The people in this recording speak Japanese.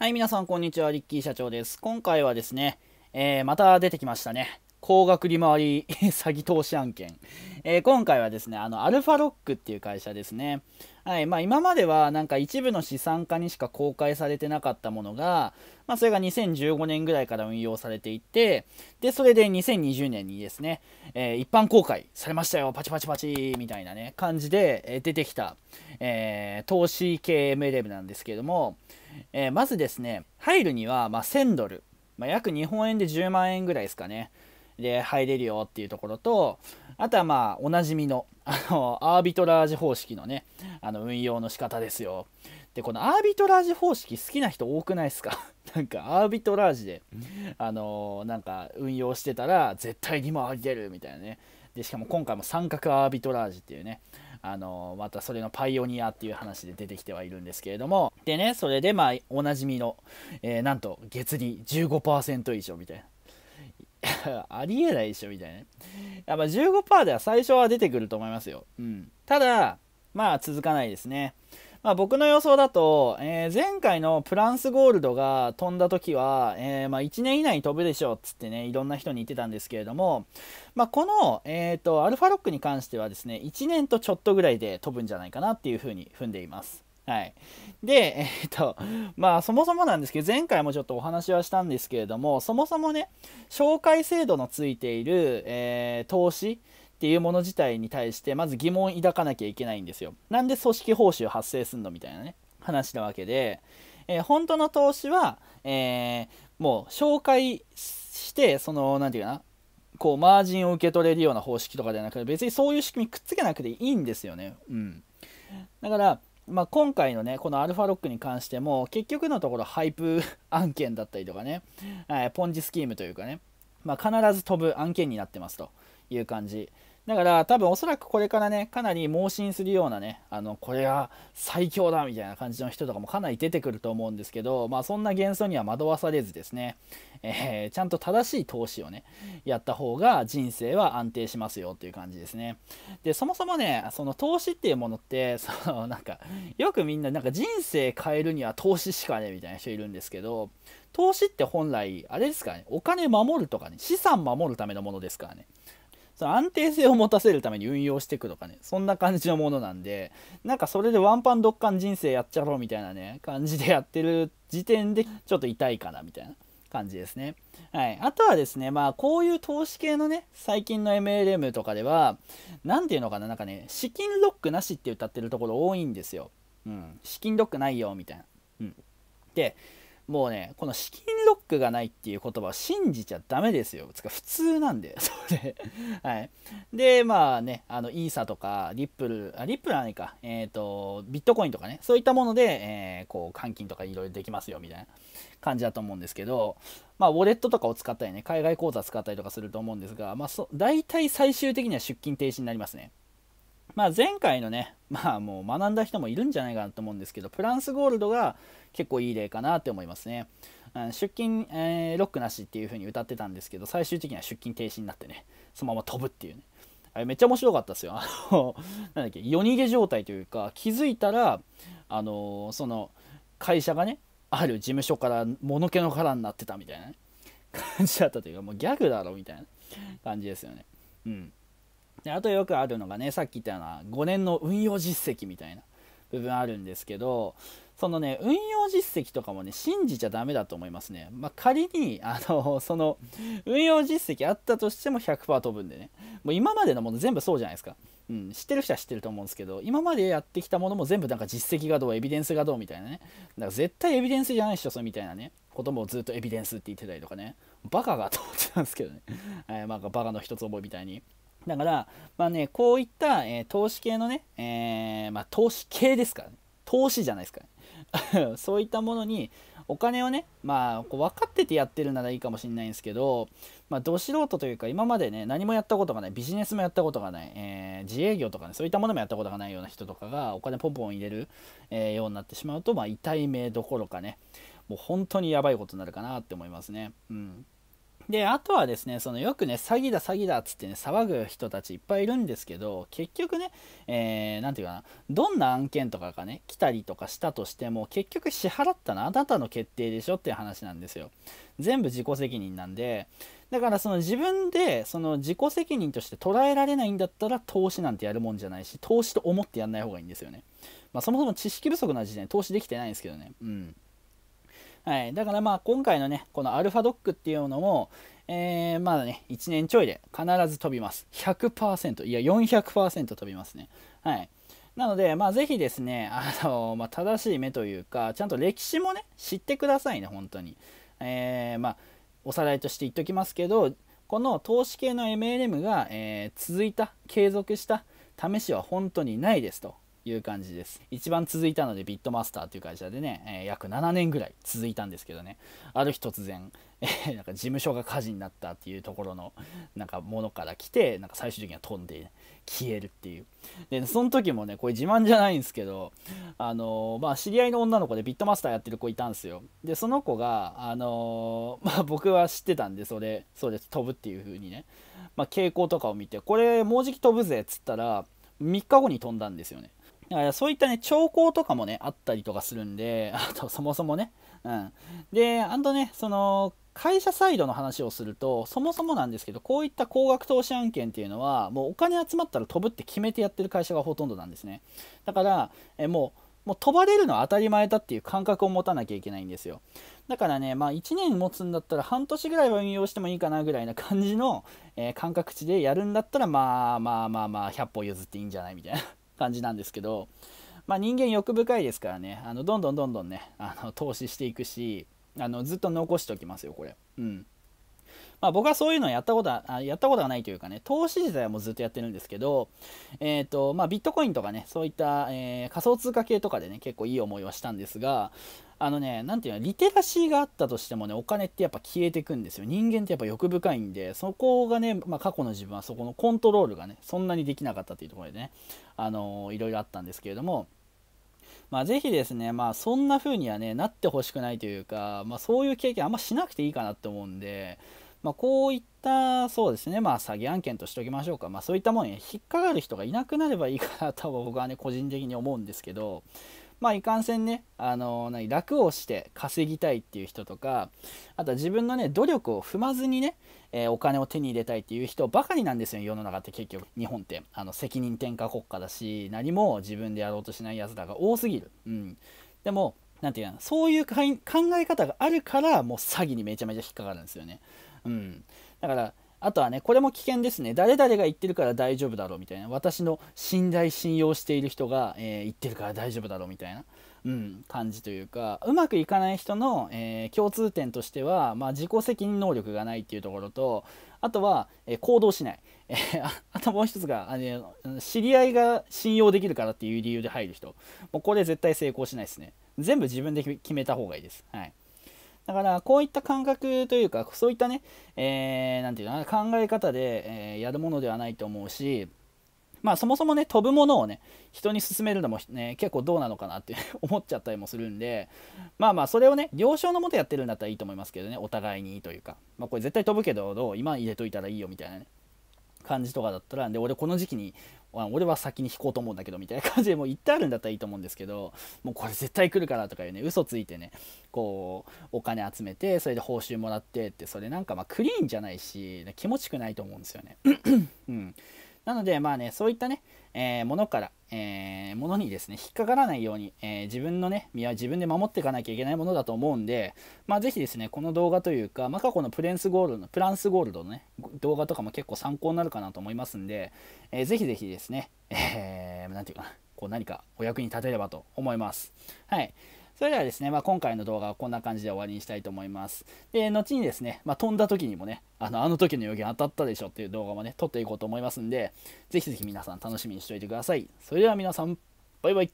はい、皆さん、こんにちは。リッキー社長です。今回はですね、えー、また出てきましたね。高額利回り 詐欺投資案件。えー、今回はですね、あの、アルファロックっていう会社ですね。はい、まあ今まではなんか一部の資産家にしか公開されてなかったものが、まあそれが2015年ぐらいから運用されていて、で、それで2020年にですね、えー、一般公開されましたよ、パチパチパチみたいなね、感じで出てきた、えー、投資系 MLM なんですけれども、えー、まずですね、入るには、ま1000ドル、まあ、約日本円で10万円ぐらいですかね。で入れるよっていうところとあとはまあおなじみの あのアービトラージ方式のねあの運用の仕方ですよでこのアービトラージ方式好きな人多くないですか なんかアービトラージであのなんか運用してたら絶対に回り出るみたいなねでしかも今回も三角アービトラージっていうねあのまたそれのパイオニアっていう話で出てきてはいるんですけれどもでねそれでまあおなじみの、えー、なんと月利15%以上みたいな ありえないでしょみたいな、ね、やっぱ15%では最初は出てくると思いますよ、うん、ただまあ続かないですねまあ、僕の予想だと、えー、前回のプランスゴールドが飛んだ時は、えー、まあ、1年以内に飛ぶでしょうっつってねいろんな人に言ってたんですけれども、まあ、この、えーと、アルファロックに関してはですね1年とちょっとぐらいで飛ぶんじゃないかなっていうふうに踏んでいます。はい、で、えっとまあ、そもそもなんですけど前回もちょっとお話はしたんですけれどもそもそもね紹介制度のついている、えー、投資っていうもの自体に対してまず疑問抱かなきゃいけないんですよ。なんで組織報酬発生すんのみたいなね話なわけで、えー、本当の投資は、えー、もう紹介してその何て言うかなこうマージンを受け取れるような方式とかではなくて別にそういう仕組みくっつけなくていいんですよね。うん、だからまあ、今回のねこのアルファロックに関しても結局のところハイプ 案件だったりとかね、ポンジスキームというかね、ま必ず飛ぶ案件になってますという感じだから多分おそらくこれからねかなり盲信するようなねあのこれは最強だみたいな感じの人とかもかなり出てくると思うんですけど、まあ、そんな幻想には惑わされずですね、えー、ちゃんと正しい投資をねやった方が人生は安定しますよという感じですねでそもそもねその投資っていうものって そのなんかよくみんななんか人生変えるには投資しかねみたいな人いるんですけど投資って本来あれですかねお金守るとかね資産守るためのものですからねその安定性を持たせるために運用していくとかね、そんな感じのものなんで、なんかそれでワンパンドッカン人生やっちゃろうみたいなね、感じでやってる時点で、ちょっと痛いかなみたいな。感じですね。はい。あとはですね、まあ、こういう投資系のね、最近の MLM とかでは、何て言うのかな、なんかね、資金ロックなしって歌ってるところ多いんですよ。うん。資金ロックないよ、みたいな。うん。で、もうねこの資金ロックがないっていう言葉を信じちゃダメですよつか普通なんで そで。はいでまあねあのイーサとかリップルあリップルは何かえっ、ー、とビットコインとかねそういったもので、えー、こう換金とかいろいろできますよみたいな感じだと思うんですけどまあ、ウォレットとかを使ったりね、海外口座使ったりとかすると思うんですが、まあ、そ大体最終的には出金停止になりますね。まあ、前回のね、まあ、もう学んだ人もいるんじゃないかなと思うんですけどプランスゴールドが結構いい例かなって思いますね。出勤、えー、ロックなしっていう風に歌ってたんですけど最終的には出勤停止になってねそのまま飛ぶっていうねあれめっちゃ面白かったですよあの なんだっけ夜逃げ状態というか気づいたらあのー、その会社がねある事務所からものけの殻になってたみたいな、感じだったというかもうギャグだろみたいな感じですよねうんであとよくあるのがねさっき言ったような5年の運用実績みたいな部分あるんですけどそのね運用実績とかもね信じちゃダメだと思いますね、まあ、仮にあのその運用実績あったとしても100%飛ぶんでねもう今までのもの全部そうじゃないですか、うん、知ってる人は知ってると思うんですけど今までやってきたものも全部なんか実績がどうエビデンスがどうみたいなねだから絶対エビデンスじゃないっしょそみたいなねこともずっとエビデンスって言ってたりとかねバカがと思ってたんですけどね、えー、まあ、バカの一つ覚えみたいにだから、まあね、こういった、えー、投資系のね、えー、まあ、投資系ですからね。投資じゃないですかね。そういったものに、お金をね、まあ、こう分かっててやってるならいいかもしれないんですけど、まあ、ど素人というか、今までね、何もやったことがない、ビジネスもやったことがない、えー、自営業とかね、そういったものもやったことがないような人とかが、お金ポンポン入れる、えー、ようになってしまうと、まあ、痛い目どころかね、もう本当にやばいことになるかなって思いますね。うん。であとはですねそのよくね詐欺だ詐欺だっつってね騒ぐ人たちいっぱいいるんですけど結局ね何、えー、て言うかなどんな案件とかがね来たりとかしたとしても結局支払ったのあなたの決定でしょっていう話なんですよ全部自己責任なんでだからその自分でその自己責任として捉えられないんだったら投資なんてやるもんじゃないし投資と思ってやんない方がいいんですよねまあそもそも知識不足な時点で投資できてないんですけどねうんはい、だからまあ今回のねこのアルファドックっていうのも、えー、まだね1年ちょいで必ず飛びます100%いや400%飛びますねはいなので、まあ、ぜひですね、あのまあ、正しい目というか、ちゃんと歴史もね、知ってくださいね、本当に。えー、まあ、おさらいとして言っときますけど、この投資系の MLM が、えー、続いた、継続した試しは本当にないですと。いう感じです一番続いたのでビットマスターという会社でね、えー、約7年ぐらい続いたんですけどねある日突然、えー、なんか事務所が火事になったっていうところのなんかものから来てなんか最終的には飛んで消えるっていうでその時もねこれ自慢じゃないんですけどあのー、まあ知り合いの女の子でビットマスターやってる子いたんですよでその子があのー、まあ僕は知ってたんでそれそうです飛ぶっていう風にねまあ傾向とかを見てこれもうじき飛ぶぜっつったら3日後に飛んだんですよねだからそういったね、兆候とかもね、あったりとかするんで、あとそもそもね、うん。で、あとね、その、会社サイドの話をすると、そもそもなんですけど、こういった高額投資案件っていうのは、もうお金集まったら飛ぶって決めてやってる会社がほとんどなんですね。だから、えもう、もう飛ばれるのは当たり前だっていう感覚を持たなきゃいけないんですよ。だからね、まあ1年持つんだったら半年ぐらいは運用してもいいかなぐらいな感じの、えー、感覚値でやるんだったら、まあまあまあまあ100歩譲っていいんじゃないみたいな。感じなんですけど、まあ、人間欲深いですからねあのどんどんどんどんねあの投資していくしあのずっと残しておきますよこれ。うんまあ、僕はそういうのをやったことはやったことがないというかね投資自体はもうずっとやってるんですけど、えーとまあ、ビットコインとかねそういった、えー、仮想通貨系とかでね結構いい思いはしたんですがあのね、なていうの、リテラシーがあったとしてもね、お金ってやっぱ消えてくんですよ。人間ってやっぱ欲深いんで、そこがね、まあ、過去の自分はそこのコントロールがね、そんなにできなかったというところでね、あのー、いろいろあったんですけれども、まあ、ぜひですね、まあ、そんな風にはね、なってほしくないというか、まあ、そういう経験あんましなくていいかなって思うんで、まあ、こういったそうですね、まあ、詐欺案件としておきましょうか、まあ、そういったもんに引っかかる人がいなくなればいいかなとは 僕はね個人的に思うんですけど、まあ、いかんせんねあの何楽をして稼ぎたいっていう人とかあとは自分のね努力を踏まずにね、えー、お金を手に入れたいっていう人ばかりなんですよ世の中って結局日本ってあの責任転嫁国家だし何も自分でやろうとしないやつらが多すぎる。うん、でもなんていうのそういう考え方があるからもう詐欺にめちゃめちゃ引っかかるんですよね。うん。だから、あとはね、これも危険ですね。誰々が言ってるから大丈夫だろうみたいな。私の信頼、信用している人が、えー、言ってるから大丈夫だろうみたいな、うん、感じというか、うまくいかない人の、えー、共通点としては、まあ、自己責任能力がないっていうところと、あとは、えー、行動しない。えあともう一つがあの、知り合いが信用できるからっていう理由で入る人。もうこれ絶対成功しないですね。全部自分で決めた方がいいです。はい。だからこういった感覚というかそういったねえー、て言うの考え方で、えー、やるものではないと思うしまあそもそもね飛ぶものをね人に勧めるのも、ね、結構どうなのかなって 思っちゃったりもするんでまあまあそれをね了承のもとやってるんだったらいいと思いますけどねお互いにというか、まあ、これ絶対飛ぶけどどう今入れといたらいいよみたいなね感じとかだったらで俺この時期に俺は先に引こうと思うんだけどみたいな感じでもう行ってあるんだったらいいと思うんですけどもうこれ絶対来るからとかいうね嘘ついてねこうお金集めてそれで報酬もらってってそれなんかまあクリーンじゃないし気持ちくないと思うんですよね。うん、なのでまあねそういったね、えー、ものからえー、ものにですね、引っかからないように、えー、自分のね、身は自分で守っていかなきゃいけないものだと思うんで、まあ、ぜひですね、この動画というか、まあ、過去のプレンスゴールドの、プランスゴールドのね、動画とかも結構参考になるかなと思いますんで、えー、ぜひぜひですね、えー、なんていうかな、こう何かお役に立てればと思います。はい。それではですね、まあ、今回の動画はこんな感じで終わりにしたいと思います。で、後にですね、まあ、飛んだ時にもね、あの、あの時の予言当たったでしょっていう動画もね、撮っていこうと思いますんで、ぜひぜひ皆さん楽しみにしておいてください。それでは皆さん、バイバイ。